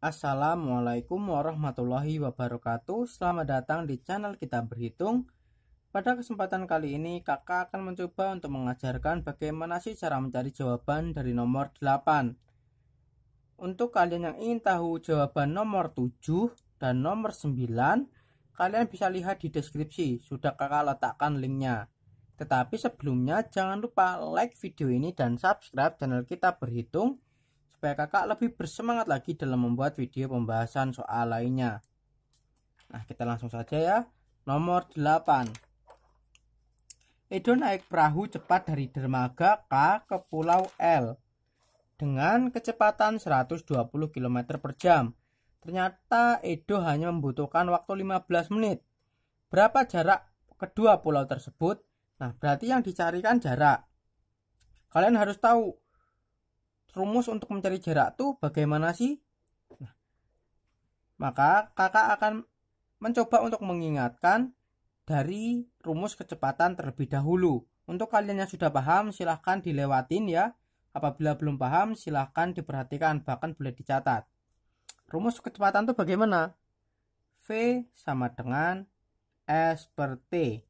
Assalamualaikum warahmatullahi wabarakatuh Selamat datang di channel kita berhitung Pada kesempatan kali ini kakak akan mencoba untuk mengajarkan bagaimana sih cara mencari jawaban dari nomor 8 Untuk kalian yang ingin tahu jawaban nomor 7 dan nomor 9 Kalian bisa lihat di deskripsi sudah kakak letakkan linknya tetapi sebelumnya jangan lupa like video ini dan subscribe channel kita berhitung supaya kakak lebih bersemangat lagi dalam membuat video pembahasan soal lainnya. Nah, kita langsung saja ya. Nomor 8. Edo naik perahu cepat dari dermaga K ke pulau L dengan kecepatan 120 km per jam. Ternyata Edo hanya membutuhkan waktu 15 menit. Berapa jarak kedua pulau tersebut? Nah, berarti yang dicarikan jarak. Kalian harus tahu rumus untuk mencari jarak tuh bagaimana sih? Nah, maka kakak akan mencoba untuk mengingatkan dari rumus kecepatan terlebih dahulu. Untuk kalian yang sudah paham silahkan dilewatin ya. Apabila belum paham silahkan diperhatikan bahkan boleh dicatat. Rumus kecepatan itu bagaimana? V sama dengan S per T.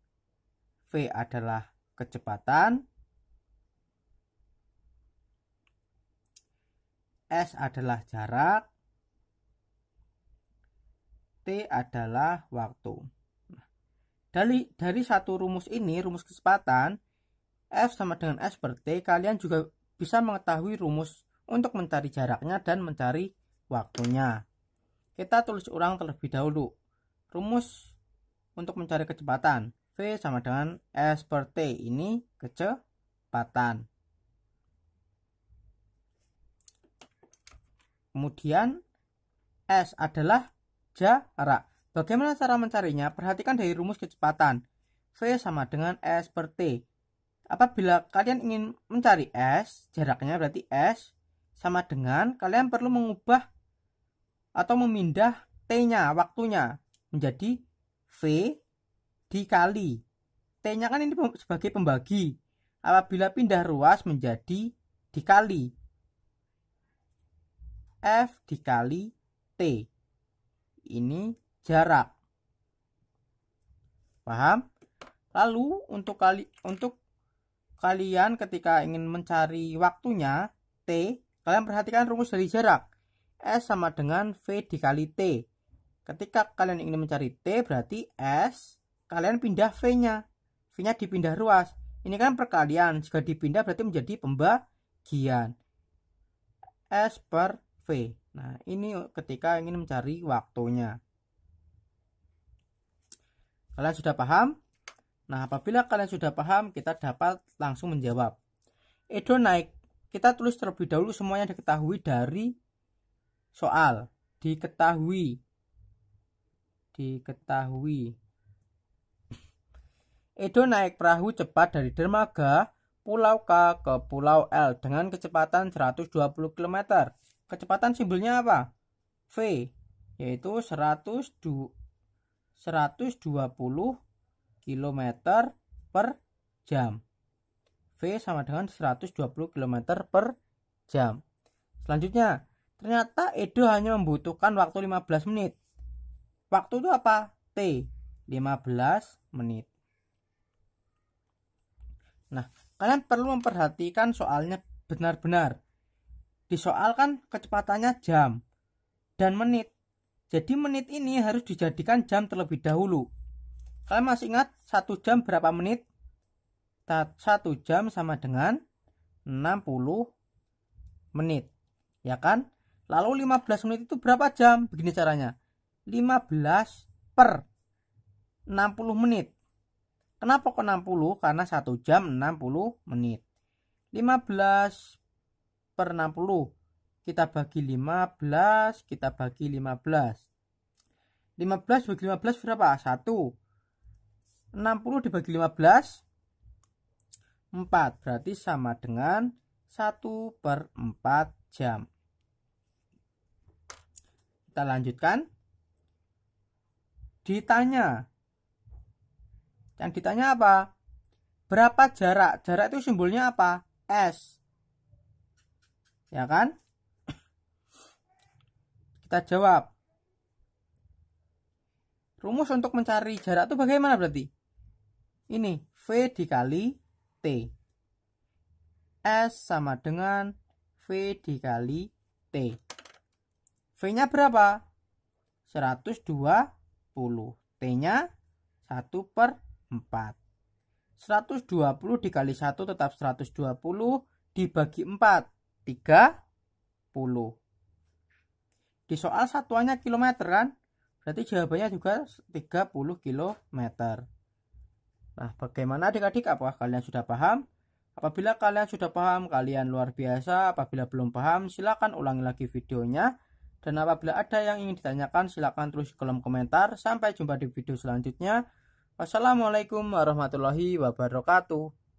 V adalah kecepatan, S adalah jarak, T adalah waktu. dari, dari satu rumus ini, rumus kecepatan, F sama dengan S per T, kalian juga bisa mengetahui rumus untuk mencari jaraknya dan mencari waktunya. Kita tulis ulang terlebih dahulu. Rumus untuk mencari kecepatan. V sama dengan S per T. Ini kecepatan. Kemudian S adalah jarak. Bagaimana cara mencarinya? Perhatikan dari rumus kecepatan. V sama dengan S per T. Apabila kalian ingin mencari S, jaraknya berarti S sama dengan kalian perlu mengubah atau memindah T-nya, waktunya menjadi V dikali. T-nya kan ini sebagai pembagi. Apabila pindah ruas menjadi dikali. F dikali T. Ini jarak. Paham? Lalu untuk kali untuk kalian ketika ingin mencari waktunya T, kalian perhatikan rumus dari jarak. S sama dengan V dikali T. Ketika kalian ingin mencari T berarti S, kalian pindah V-nya. V-nya dipindah ruas. Ini kan perkalian, jika dipindah berarti menjadi pembagian. S per Nah, ini ketika ingin mencari waktunya. Kalian sudah paham? Nah, apabila kalian sudah paham, kita dapat langsung menjawab. Edo naik. Kita tulis terlebih dahulu semuanya diketahui dari soal. Diketahui. Diketahui. Edo naik perahu cepat dari dermaga Pulau K ke Pulau L dengan kecepatan 120 km kecepatan simbolnya apa? V yaitu 100 120 km per jam. V sama dengan 120 km per jam. Selanjutnya, ternyata Edo hanya membutuhkan waktu 15 menit. Waktu itu apa? T, 15 menit. Nah, kalian perlu memperhatikan soalnya benar-benar di soal kan kecepatannya jam dan menit. Jadi menit ini harus dijadikan jam terlebih dahulu. Kalian masih ingat satu jam berapa menit? Satu jam sama dengan 60 menit. Ya kan? Lalu 15 menit itu berapa jam? Begini caranya. 15 per 60 menit. Kenapa kok 60? Karena 1 jam 60 menit. 15 per 60 kita bagi 15 kita bagi 15 15 bagi 15 berapa 1 60 dibagi 15 4 berarti sama dengan 1 per 4 jam kita lanjutkan ditanya yang ditanya apa berapa jarak jarak itu simbolnya apa S ya kan kita jawab rumus untuk mencari jarak itu bagaimana berarti ini V dikali T S sama dengan V dikali T V nya berapa 120 T nya 1 per 4 120 dikali 1 tetap 120 dibagi 4 30. Di soal satuannya kilometer kan? Berarti jawabannya juga 30 km. Nah, bagaimana adik-adik? Apakah kalian sudah paham? Apabila kalian sudah paham, kalian luar biasa. Apabila belum paham, silakan ulangi lagi videonya. Dan apabila ada yang ingin ditanyakan, silakan terus di kolom komentar. Sampai jumpa di video selanjutnya. Wassalamualaikum warahmatullahi wabarakatuh.